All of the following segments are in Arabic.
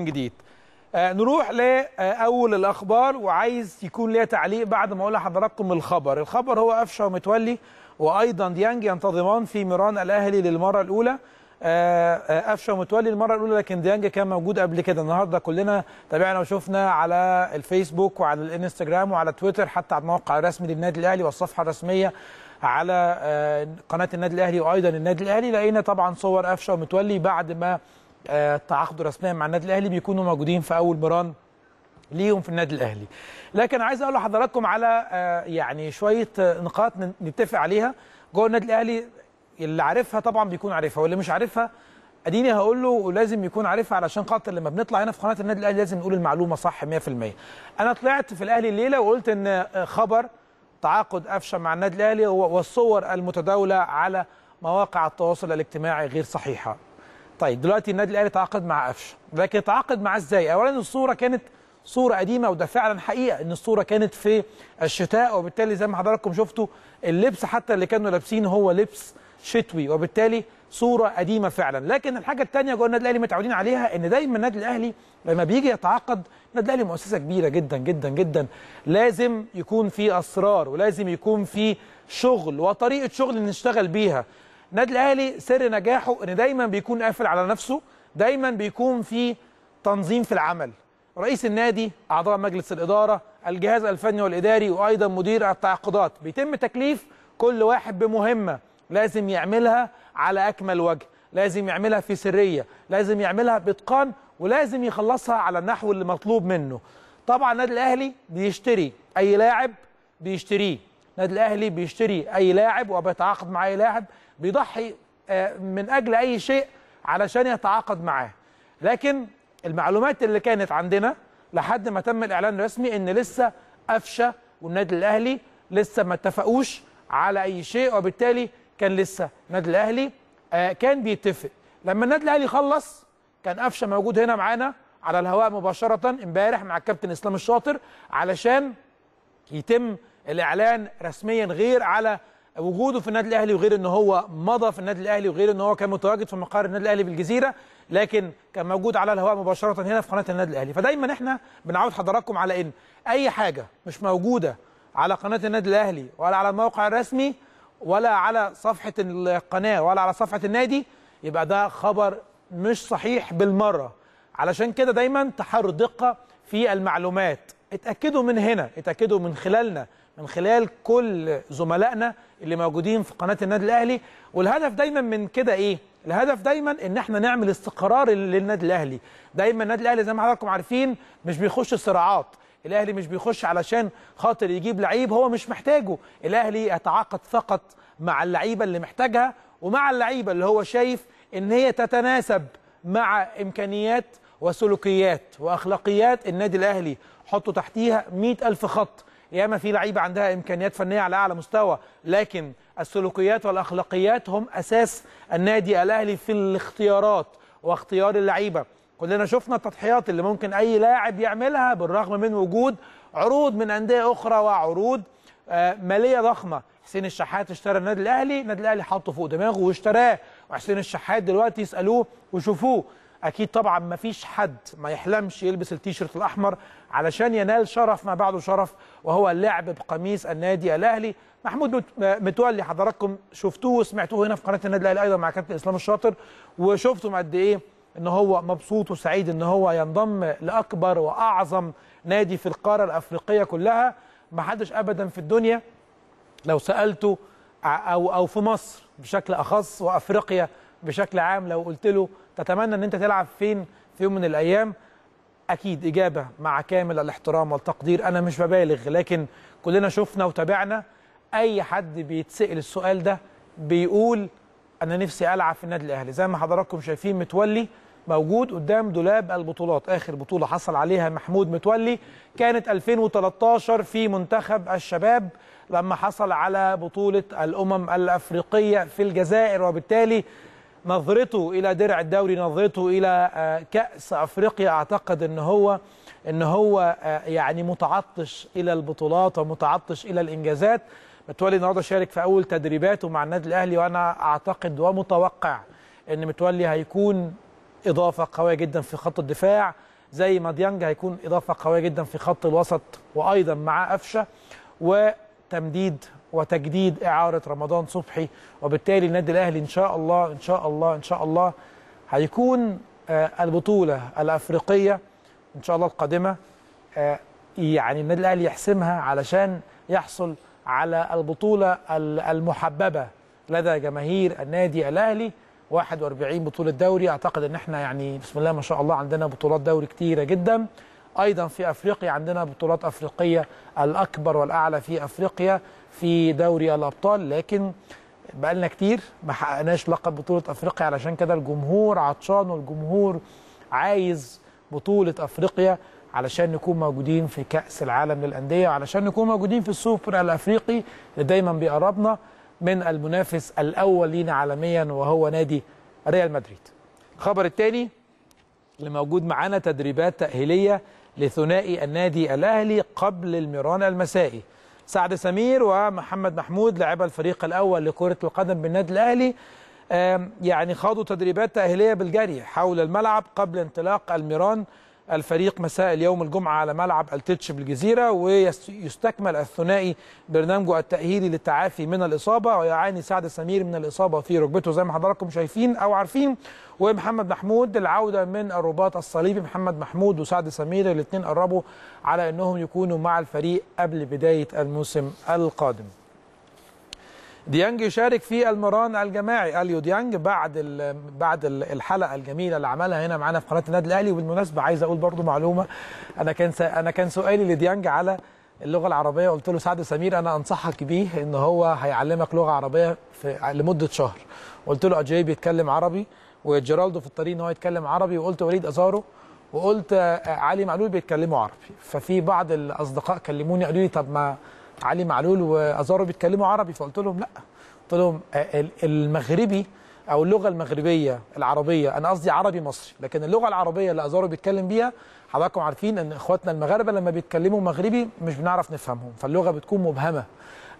جديد آه نروح لاول الاخبار وعايز يكون ليا تعليق بعد ما اقول لحضراتكم الخبر الخبر هو قفشه ومتولي وايضا ديانج ينتظمان في ميران الاهلي للمره الاولى آه، آه، قفشه آه ومتولي المره الاولى لكن ديانج كان موجود قبل كده النهارده كلنا تابعنا وشفنا على الفيسبوك وعلى الانستجرام وعلى تويتر حتى على الموقع الرسمي للنادي الاهلي والصفحه الرسميه على آه قناه النادي الاهلي وايضا النادي الاهلي لقينا طبعا صور قفشه ومتولي بعد ما آه، تعاقدوا رسميا مع النادي الاهلي بيكونوا موجودين في اول مران ليهم في النادي الاهلي لكن عايز اقول لحضراتكم على آه، يعني شويه آه، نقاط نتفق عليها جوه النادي الاهلي اللي عارفها طبعا بيكون عارفها واللي مش عارفها اديني هقول له ولازم يكون عارفها علشان خاطر لما بنطلع هنا في قناه النادي الاهلي لازم نقول المعلومه صح 100% انا طلعت في الاهلي الليله وقلت ان خبر تعاقد قفشه مع النادي الاهلي والصور المتداوله على مواقع التواصل الاجتماعي غير صحيحه طيب دلوقتي النادي الاهلي تعاقد مع قفشه لكن تعاقد معاه ازاي اولا الصوره كانت صوره قديمه وده فعلا حقيقه ان الصوره كانت في الشتاء وبالتالي زي ما حضراتكم شفتوا اللبس حتى اللي كانوا لابسين هو لبس شتوي وبالتالي صوره قديمه فعلا لكن الحاجه الثانيه جوه النادي الاهلي متعودين عليها ان دايما النادي الاهلي لما بيجي يتعاقد النادي الاهلي مؤسسه كبيره جدا جدا جدا لازم يكون في اسرار ولازم يكون في شغل وطريقه شغل نشتغل بيها النادي الاهلي سر نجاحه ان دايما بيكون قافل على نفسه دايما بيكون في تنظيم في العمل رئيس النادي اعضاء مجلس الاداره الجهاز الفني والاداري وايضا مدير التعاقدات بيتم تكليف كل واحد بمهمه لازم يعملها على اكمل وجه لازم يعملها في سريه لازم يعملها باتقان ولازم يخلصها على النحو اللي مطلوب منه طبعا النادي الاهلي بيشتري اي لاعب بيشتريه النادي الاهلي بيشتري اي لاعب وبيتعاقد مع اي لاعب بيضحي آه، من اجل اي شيء علشان يتعاقد معاه لكن المعلومات اللي كانت عندنا لحد ما تم الاعلان الرسمي ان لسه قفشه والنادي الاهلي لسه ما اتفقوش على اي شيء وبالتالي كان لسه النادي الاهلي آه، كان بيتفق لما النادي الاهلي خلص كان قفشه موجود هنا معانا على الهواء مباشره امبارح مع الكابتن اسلام الشاطر علشان يتم الاعلان رسميا غير على وجوده في النادي الاهلي وغير ان هو مضى في النادي الاهلي وغير ان هو كان متواجد في مقر النادي الاهلي بالجزيره لكن كان موجود على الهواء مباشره هنا في قناه النادي الاهلي فدايما احنا بنعود حضراتكم على ان اي حاجه مش موجوده على قناه النادي الاهلي ولا على الموقع الرسمي ولا على صفحه القناه ولا على صفحه النادي يبقى ده خبر مش صحيح بالمره علشان كده دايما تحروا الدقه في المعلومات اتاكدوا من هنا اتاكدوا من خلالنا من خلال كل زملائنا اللي موجودين في قناه النادي الاهلي والهدف دايما من كده ايه الهدف دايما ان احنا نعمل استقرار للنادي الاهلي دايما النادي الاهلي زي ما حضراتكم عارفين مش بيخش صراعات الاهلي مش بيخش علشان خاطر يجيب لعيب هو مش محتاجه الاهلي يتعاقد فقط مع اللعيبه اللي محتاجها ومع اللعيبه اللي هو شايف ان هي تتناسب مع امكانيات وسلوكيات واخلاقيات النادي الاهلي حطوا تحتيها 100000 الف خط ياما في لعيبه عندها امكانيات فنيه على اعلى مستوى لكن السلوكيات والاخلاقيات هم اساس النادي الاهلي في الاختيارات واختيار اللعيبه كلنا شفنا التضحيات اللي ممكن اي لاعب يعملها بالرغم من وجود عروض من انديه اخرى وعروض آه، ماليه ضخمه حسين الشحات اشترى النادي الاهلي النادي الاهلي حاطه فوق دماغه واشتراه وحسين الشحات دلوقتي اسالوه وشوفوه اكيد طبعا ما فيش حد ما يحلمش يلبس التيشيرت الاحمر علشان ينال شرف ما بعده شرف وهو اللعب بقميص النادي الاهلي محمود متولي حضراتكم شفتوه وسمعتوه هنا في قناه النادي الاهلي ايضا مع كابتن اسلام الشاطر وشفتم قد ايه ان هو مبسوط وسعيد ان هو ينضم لاكبر واعظم نادي في القاره الافريقيه كلها ما حدش ابدا في الدنيا لو سالته او او في مصر بشكل اخص وافريقيا بشكل عام لو قلت له تتمنى ان انت تلعب فين في يوم من الايام اكيد اجابه مع كامل الاحترام والتقدير انا مش ببالغ لكن كلنا شفنا وتابعنا اي حد بيتسال السؤال ده بيقول انا نفسي العب في النادي الاهلي زي ما حضراتكم شايفين متولي موجود قدام دولاب البطولات اخر بطوله حصل عليها محمود متولي كانت 2013 في منتخب الشباب لما حصل على بطوله الامم الافريقيه في الجزائر وبالتالي نظرته الى درع الدوري نظرته الى آه، كاس افريقيا اعتقد ان هو ان هو آه، يعني متعطش الى البطولات ومتعطش الى الانجازات متولي النهارده شارك في اول تدريباته مع النادي الاهلي وانا اعتقد ومتوقع ان متولي هيكون اضافه قويه جدا في خط الدفاع زي ما ديانج هيكون اضافه قويه جدا في خط الوسط وايضا مع قفشه وتمديد وتجديد إعارة رمضان صبحي وبالتالي النادي الأهلي إن شاء الله إن شاء الله إن شاء الله هيكون آه، البطولة الأفريقية إن شاء الله القادمة آه، يعني النادي الأهلي يحسمها علشان يحصل على البطولة المحببة لدى جماهير النادي الأهلي 41 بطولة دوري أعتقد إن إحنا يعني بسم الله ما شاء الله عندنا بطولات دوري كتيرة جدا أيضا في أفريقيا عندنا بطولات أفريقية الأكبر والأعلى في أفريقيا في دوري الأبطال لكن بقالنا كتير ما حققناش لقب بطولة أفريقيا علشان كده الجمهور عطشان والجمهور عايز بطولة أفريقيا علشان نكون موجودين في كأس العالم للأندية وعلشان نكون موجودين في السوبر الأفريقي اللي دايما بيقربنا من المنافس الأول لينا عالميا وهو نادي ريال مدريد الخبر الثاني اللي موجود معانا تدريبات تأهيلية لثنائي النادي الأهلي قبل الميران المسائي سعد سمير ومحمد محمود لاعبا الفريق الأول لكرة القدم بالنادي الأهلي يعني خاضوا تدريبات تأهيلية بالجري حول الملعب قبل انطلاق الميران الفريق مساء اليوم الجمعة على ملعب التتش بالجزيرة ويستكمل الثنائي برنامجه التأهيلي للتعافي من الإصابة ويعاني سعد سمير من الإصابة في ركبته زي ما حضراتكم شايفين أو عارفين ومحمد محمود العودة من الرباط الصليبي محمد محمود وسعد سمير الاثنين قربوا على أنهم يكونوا مع الفريق قبل بداية الموسم القادم ديانج يشارك في المران الجماعي اليو ديانج بعد بعد الحلقه الجميله اللي عملها هنا معانا في قناه النادي الاهلي وبالمناسبه عايز اقول برضو معلومه انا كان انا كان سؤالي لديانج على اللغه العربيه قلت له سعد سمير انا انصحك بيه ان هو هيعلمك لغه عربيه في لمده شهر قلت له اجاي بيتكلم عربي وجيرالدو في الطريق ان هو يتكلم عربي وقلت وليد ازارو وقلت علي معلول بيتكلموا عربي ففي بعض الاصدقاء كلموني قالوا لي طب ما علي معلول وازارو بيتكلموا عربي فقلت لهم لا قلت لهم آه، المغربي او اللغه المغربيه العربيه انا قصدي عربي مصري لكن اللغه العربيه اللي ازارو بيتكلم بيها حضراتكم عارفين ان اخواتنا المغاربه لما بيتكلموا مغربي مش بنعرف نفهمهم فاللغه بتكون مبهمه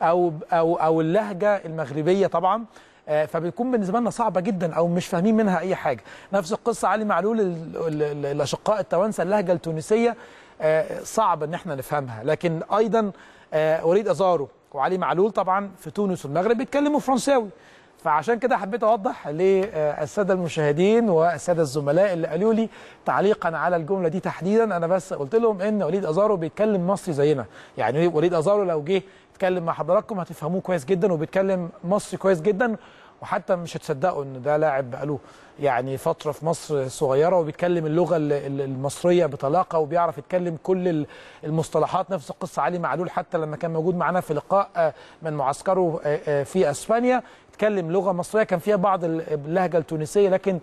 او او او اللهجه المغربيه طبعا آه، فبتكون بالنسبه لنا صعبه جدا او مش فاهمين منها اي حاجه نفس القصه علي معلول الاشقاء التوانسه اللهجه التونسيه آه، صعب ان احنا نفهمها لكن ايضا وليد آه، ازارو وعلي معلول طبعا في تونس والمغرب بيتكلموا فرنساوي فعشان كده حبيت اوضح للساده المشاهدين والساده الزملاء اللي قالوا لي تعليقا على الجمله دي تحديدا انا بس قلت لهم ان وليد ازارو بيتكلم مصري زينا يعني وليد ازارو لو جه اتكلم مع حضراتكم هتفهموه كويس جدا وبيتكلم مصري كويس جدا وحتى مش هتصدقوا ان ده لاعب بقاله يعني فتره في مصر صغيره وبيتكلم اللغه المصريه بطلاقه وبيعرف يتكلم كل المصطلحات نفس القصه علي معلول حتى لما كان موجود معانا في لقاء آه، من معسكره آه، آه، في اسبانيا اتكلم لغه مصريه كان فيها بعض اللهجه التونسيه لكن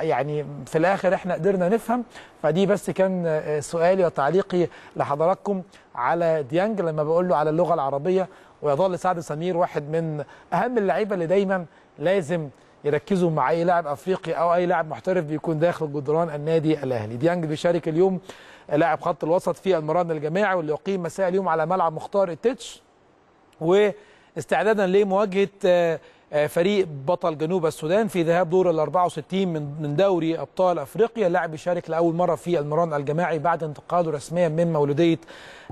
يعني في الاخر احنا قدرنا نفهم فدي بس كان سؤالي وتعليقي لحضراتكم على ديانج لما بقول له على اللغه العربيه ويظل سعد سمير واحد من اهم اللعيبه اللي دايما لازم يركزوا مع اي لاعب افريقي او اي لاعب محترف بيكون داخل جدران النادي الاهلي ديانج بيشارك اليوم لاعب خط الوسط في المران الجماعي واللي يقيم مساء اليوم على ملعب مختار التتش واستعدادا لمواجهه آه، آه، فريق بطل جنوب السودان في ذهاب دور ال 64 من دوري ابطال افريقيا اللاعب يشارك لاول مره في المران الجماعي بعد انتقاله رسميا من مولوديه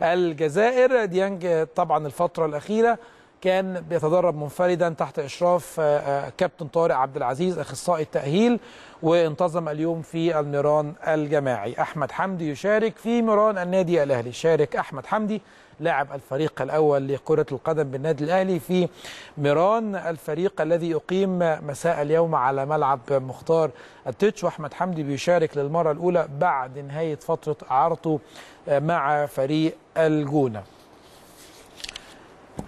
الجزائر ديانج طبعا الفتره الاخيره كان بيتدرب منفردا تحت اشراف آه، آه، كابتن طارق عبد العزيز اخصائي التاهيل وانتظم اليوم في الميران الجماعي احمد حمدي يشارك في ميران النادي الاهلي شارك احمد حمدي لاعب الفريق الاول لكره القدم بالنادي الاهلي في ميران الفريق الذي يقيم مساء اليوم على ملعب مختار التتش واحمد حمدي بيشارك للمره الاولى بعد نهايه فتره اعارته آه، مع فريق الجونه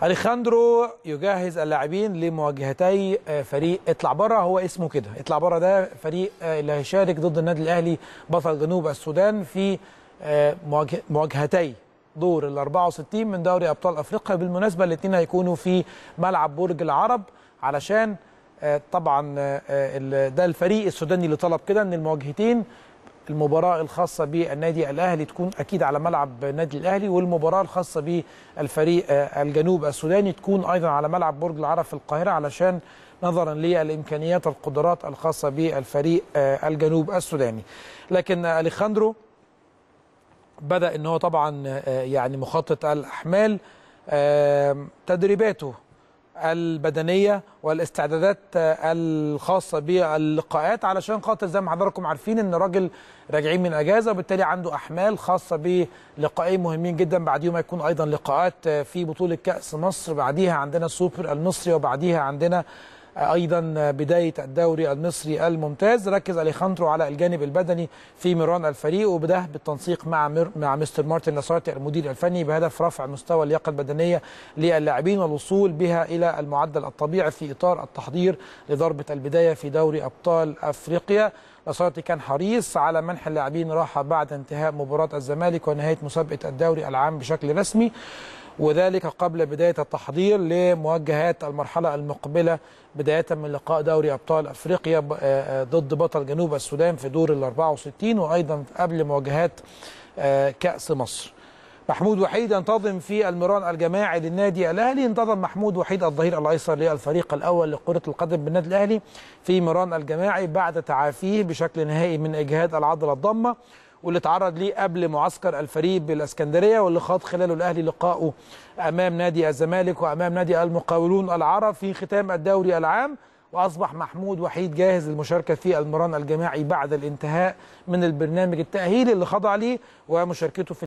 اليخاندرو يجهز اللاعبين لمواجهتي آه، فريق اطلع بره هو اسمه كده اطلع بره ده فريق آه، اللي هيشارك ضد النادي الاهلي بطل جنوب السودان في آه، مواجهتي دور ال 64 من دوري ابطال افريقيا بالمناسبه الاثنين هيكونوا في ملعب برج العرب علشان طبعا ده الفريق السوداني اللي طلب كده ان المواجهتين المباراة الخاصة بالنادي الأهلي تكون أكيد على ملعب نادي الأهلي والمباراة الخاصة بالفريق آه، الجنوب السوداني تكون أيضا على ملعب برج العرب في القاهرة علشان نظرا للإمكانيات القدرات الخاصة بالفريق آه، الجنوب السوداني لكن أليخاندرو بدأ أنه طبعا آه، يعني مخطط الأحمال تدريباته البدنيه والاستعدادات آه، الخاصه باللقاءات علشان خاطر زي ما حضراتكم عارفين ان راجل راجعين من اجازه وبالتالي عنده احمال خاصه بلقائين مهمين جدا بعد يوم هيكون ايضا لقاءات آه، في بطوله كاس مصر بعديها عندنا السوبر المصري وبعديها عندنا أيضا بداية الدوري المصري الممتاز ركز أليخاندرو على الجانب البدني في مران الفريق وبده بالتنسيق مع مر... مع مستر مارتن لاسارتي المدير الفني بهدف رفع مستوى اللياقة البدنية للاعبين والوصول بها إلى المعدل الطبيعي في إطار التحضير لضربة البداية في دوري أبطال أفريقيا لاسارتي كان حريص على منح اللاعبين راحة بعد انتهاء مباراة الزمالك ونهاية مسابقة الدوري العام بشكل رسمي وذلك قبل بداية التحضير لمواجهات المرحلة المقبلة بداية من لقاء دوري أبطال أفريقيا آه، آه، ضد بطل جنوب السودان في دور ال 64 وأيضا قبل مواجهات آه، كأس مصر محمود وحيد ينتظم في المران الجماعي للنادي الاهلي انتظم محمود وحيد الظهير الايسر للفريق الاول لكره القدم بالنادي الاهلي في مران الجماعي بعد تعافيه بشكل نهائي من اجهاد العضله الضامه واللي اتعرض ليه قبل معسكر الفريق بالاسكندريه واللي خاض خلاله الاهلي لقائه امام نادي الزمالك وامام نادي المقاولون العرب في ختام الدوري العام واصبح محمود وحيد جاهز للمشاركه في المران الجماعي بعد الانتهاء من البرنامج التاهيلي اللي خضع ليه ومشاركته في